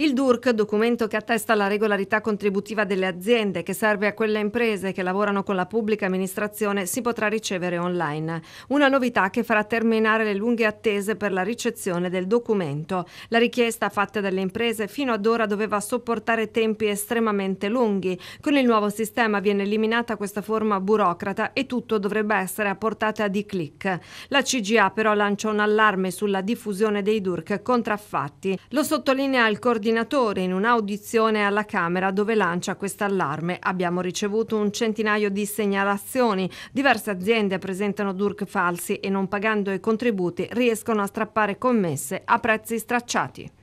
Il DURC, documento che attesta la regolarità contributiva delle aziende che serve a quelle imprese che lavorano con la pubblica amministrazione, si potrà ricevere online. Una novità che farà terminare le lunghe attese per la ricezione del documento. La richiesta fatta dalle imprese fino ad ora doveva sopportare tempi estremamente lunghi. Con il nuovo sistema viene eliminata questa forma burocrata e tutto dovrebbe essere a portata di clic. La CGA però lancia un allarme sulla diffusione dei DURC contraffatti. Lo sottolinea il coordinatore coordinatore in un'audizione alla Camera dove lancia questo allarme. Abbiamo ricevuto un centinaio di segnalazioni. Diverse aziende presentano DURC falsi e non pagando i contributi riescono a strappare commesse a prezzi stracciati.